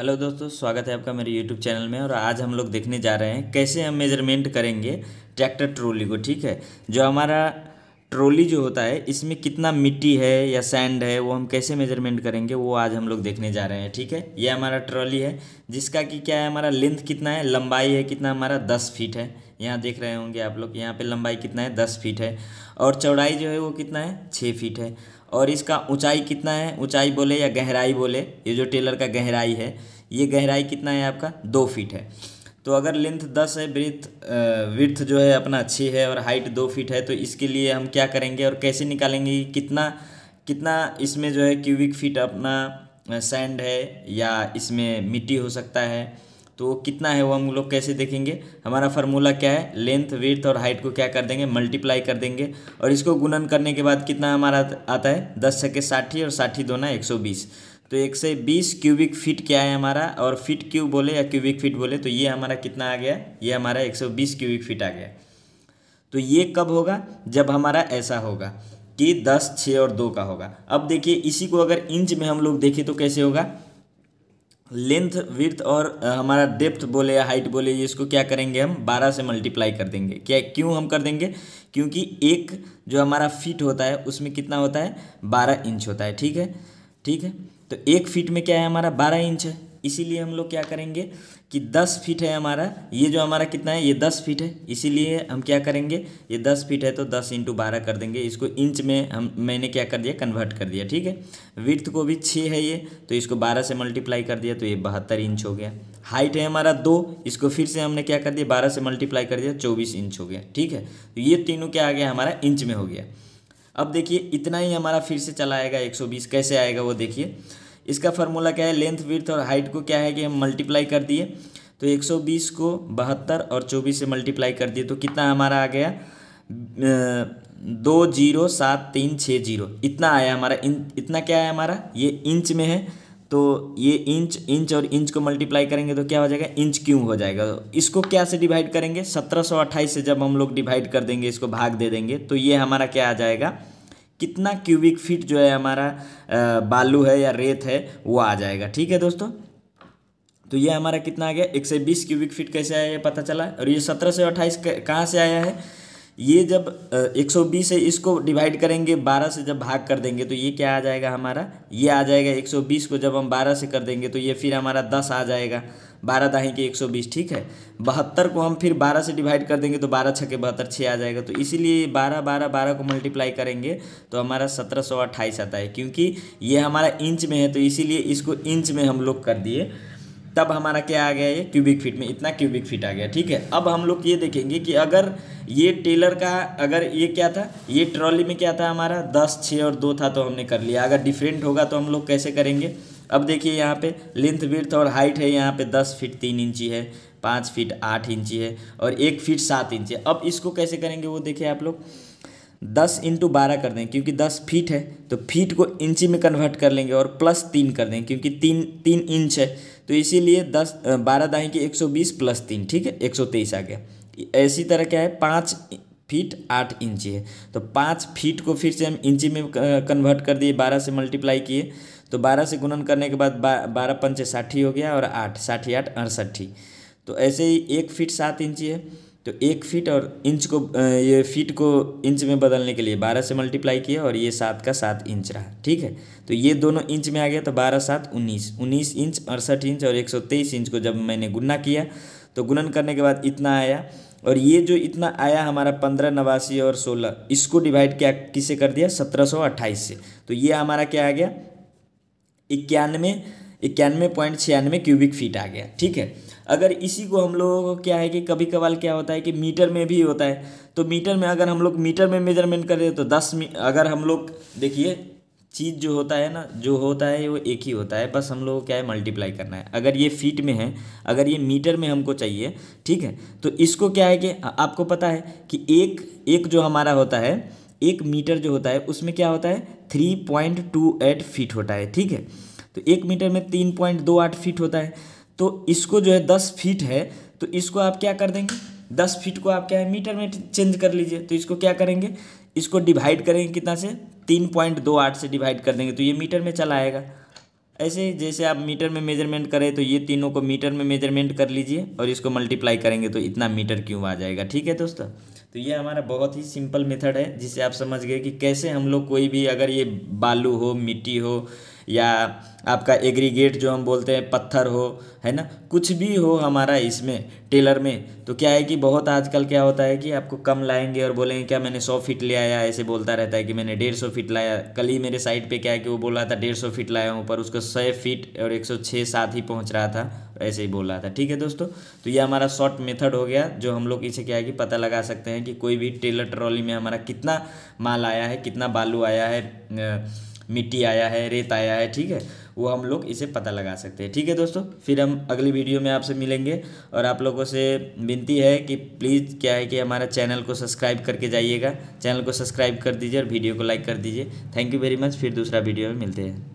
hello दोस्तों स्वागत है आपका मेरे यूट्यूब चैनल में और आज हम लोग देखने जा रहे हैं कैसे हम मेजरमेंट करेंगे ट्रैक्टर ट्रोली को ठीक है जो हमारा ट्रॉली जो होता है इसमें कितना मिट्टी है या सैंड है वो हम कैसे मेजरमेंट करेंगे वो आज हम लोग देखने जा रहे हैं ठीक है ये हमारा ट्रॉली है जिसका कि क्या है हमारा लेंथ कितना है लंबाई है कितना हमारा दस फीट है यहाँ देख रहे होंगे आप लोग यहाँ पे लंबाई कितना है दस फीट है और चौड़ाई जो है वो कितना है छः फीट है और इसका ऊँचाई कितना है ऊँचाई बोले या गहराई बोले ये जो टेलर का गहराई है ये गहराई कितना है आपका दो फीट है तो अगर लेंथ दस है ब्रिथ विथ जो है अपना अच्छी है और हाइट दो फीट है तो इसके लिए हम क्या करेंगे और कैसे निकालेंगे कितना कितना इसमें जो है क्यूबिक फीट अपना सैंड है या इसमें मिट्टी हो सकता है तो कितना है वो हम लोग कैसे देखेंगे हमारा फार्मूला क्या है लेंथ विर्थ और हाइट को क्या कर देंगे मल्टीप्लाई कर देंगे और इसको गुणन करने के बाद कितना हमारा आता है दस सके साठी और साठी दोना एक सौ बीस तो एक से बीस क्यूबिक फीट क्या है हमारा और फीट क्यूब बोले या क्यूबिक फीट बोले तो ये हमारा कितना आ गया ये हमारा एक सौ बीस क्यूबिक फीट आ गया तो ये कब होगा जब हमारा ऐसा होगा कि दस छः और दो का होगा अब देखिए इसी को अगर इंच में हम लोग देखें तो कैसे होगा लेंथ विर्थ और हमारा डेप्थ बोले या हाइट बोले ये इसको क्या करेंगे हम बारह से मल्टीप्लाई कर देंगे क्या क्यों हम कर देंगे क्योंकि एक जो हमारा फीट होता है उसमें कितना होता है बारह इंच होता है ठीक है ठीक है तो एक फीट में क्या है हमारा बारह इंच है इसीलिए हम लोग क्या करेंगे कि दस फीट है हमारा ये जो हमारा कितना है ये दस फीट है इसीलिए हम क्या करेंगे ये दस फीट है तो दस इंटू बारह कर देंगे इसको इंच में हम मैंने क्या कर दिया कन्वर्ट कर दिया ठीक है विर्थ को भी छः है ये तो इसको बारह से मल्टीप्लाई कर दिया तो ये बहत्तर इंच हो गया हाइट है हमारा दो इसको फिर से हमने क्या कर दिया बारह से मल्टीप्लाई कर दिया चौबीस इंच हो गया ठीक है तो ये तीनों क्या आ गया हमारा इंच में हो गया अब देखिए इतना ही हमारा फिर से चला आएगा 120 कैसे आएगा वो देखिए इसका फार्मूला क्या है लेंथ विर्थ और हाइट को क्या है कि हम मल्टीप्लाई कर दिए तो 120 को बहत्तर और 24 से मल्टीप्लाई कर दिए तो कितना हमारा आ गया दो जीरो सात तीन छः जीरो इतना आया हमारा इन इतना क्या है हमारा ये इंच में है तो ये इंच इंच और इंच को मल्टीप्लाई करेंगे तो क्या हो जाएगा इंच क्यों हो जाएगा इसको क्या से डिवाइड करेंगे सत्रह से जब हम लोग डिवाइड कर देंगे इसको भाग दे देंगे तो ये हमारा क्या आ जाएगा कितना क्यूबिक फीट जो है हमारा बालू है या रेत है वो आ जाएगा ठीक है दोस्तों तो ये हमारा कितना आ गया एक सौ बीस क्यूबिक फीट कैसे आया ये पता चला और ये सत्रह से अट्ठाईस कहाँ से आया है ये जब एक सौ बीस है इसको डिवाइड करेंगे बारह से जब भाग कर देंगे तो ये क्या आ जाएगा हमारा ये आ जाएगा एक सौ बीस को जब हम बारह से कर देंगे तो ये फिर हमारा दस आ जाएगा बारह दाही के एक सौ बीस ठीक है बहत्तर को हम फिर बारह से डिवाइड कर देंगे तो बारह छः के बहत्तर छः आ जाएगा तो इसीलिए बारह बारह बारह को मल्टीप्लाई करेंगे तो हमारा सत्रह सौ अट्ठाईस आता है क्योंकि ये हमारा इंच में है तो इसीलिए इसको इंच में हम लोग कर दिए तब हमारा क्या आ गया ये क्यूबिक फीट में इतना क्यूबिक फीट आ गया ठीक है अब हम लोग ये देखेंगे कि अगर ये टेलर का अगर ये क्या था ये ट्रॉली में क्या था हमारा दस छः और दो था तो हमने कर लिया अगर डिफरेंट होगा तो हम लोग कैसे करेंगे अब देखिए यहाँ पे लेंथ विर्थ और हाइट है यहाँ पे दस फीट तीन इंची है पाँच फीट आठ इंची है और एक फीट सात इंची है अब इसको कैसे करेंगे वो देखिए आप लोग दस इंटू बारह कर दें क्योंकि दस फीट है तो फीट को इंची में कन्वर्ट कर लेंगे और प्लस तीन कर दें क्योंकि तीन तीन इंच है तो इसीलिए दस बारह दाई के एक सौ बीस प्लस तीन ठीक है एक सौ तेईस आ गया ऐसी तरह क्या है पाँच फीट आठ इंची है तो पाँच फीट को फिर से हम इंची में कन्वर्ट कर दिए बारह से मल्टीप्लाई किए तो बारह से गुणन करने के बाद बारह पंचे साठी हो गया और आठ साठी आठ अड़सठी तो ऐसे ही एक फीट सात इंची है तो एक फीट और इंच को ये फीट को इंच में बदलने के लिए बारह से मल्टीप्लाई किया और ये सात का सात इंच रहा ठीक है तो ये दोनों इंच में आ गया तो बारह सात उन्नीस उन्नीस इंच अड़सठ इंच और एक सौ तेईस इंच को जब मैंने गुना किया तो गुणन करने के बाद इतना आया और ये जो इतना आया हमारा पंद्रह नवासी और सोलह इसको डिवाइड क्या किसे कर दिया सत्रह सौ अट्ठाईस से तो ये हमारा क्या आ गया इक्यानवे इक्यानवे पॉइंट छियानवे क्यूबिक फीट आ गया ठीक है अगर इसी को हम लोगों को क्या है कि कभी कभार क्या होता है कि मीटर में भी होता है तो मीटर में अगर हम लोग मीटर में मेजरमेंट करें तो दस अगर हम लोग देखिए चीज़ जो होता है ना जो होता है वो एक ही होता है बस हम लोग को क्या है मल्टीप्लाई करना है अगर ये फीट में है अगर ये मीटर में हमको चाहिए ठीक है तो इसको क्या है कि आपको पता है कि एक एक जो हमारा होता है एक मीटर जो होता है उसमें क्या होता है three point two eight feet होता है ठीक है तो एक मीटर में तीन पॉइंट दो आठ फीट होता है तो इसको जो है दस फीट है तो इसको आप क्या कर देंगे दस फीट को आप क्या है मीटर में चेंज कर लीजिए तो इसको क्या करेंगे इसको डिवाइड करेंगे कितना से तीन पॉइंट दो आठ से डिवाइड कर देंगे तो ये मीटर में चला आएगा ऐसे जैसे आप मीटर में मेजरमेंट करें तो ये तीनों को मीटर में मेजरमेंट कर लीजिए और इसको मल्टीप्लाई करेंगे तो इतना मीटर क्यों आ जाएगा ठीक है दोस्तों तो ये हमारा बहुत ही सिंपल मेथड है जिससे आप समझ गए कि कैसे हम लोग कोई भी अगर ये बालू हो मिट्टी हो या आपका एग्रीगेट जो हम बोलते हैं पत्थर हो है ना कुछ भी हो हमारा इसमें टेलर में तो क्या है कि बहुत आजकल क्या होता है कि आपको कम लाएंगे और बोलेंगे क्या मैंने सौ फीट ले आया ऐसे बोलता रहता है कि मैंने डेढ़ सौ फीट लाया कल ही मेरे साइड पे क्या है कि वो बोल रहा था डेढ़ सौ फीट लाया हूँ पर उसको सौ फीट और एक सौ छः साथ ही पहुँच रहा था ऐसे ही बोल रहा था ठीक है दोस्तों तो ये हमारा शॉर्ट मेथड हो गया जो हम लोग इसे क्या है कि पता लगा सकते हैं कि कोई भी टेलर ट्रॉली में हमारा कितना माल आया है कितना बालू आया है मिट्टी आया है रेत आया है ठीक है वो हम लोग इसे पता लगा सकते हैं ठीक है दोस्तों फिर हम अगली वीडियो में आपसे मिलेंगे और आप लोगों से विनती है कि प्लीज़ क्या है कि हमारा चैनल को सब्सक्राइब करके जाइएगा चैनल को सब्सक्राइब कर दीजिए और वीडियो को लाइक कर दीजिए थैंक यू वेरी मच फिर दूसरा वीडियो में मिलते हैं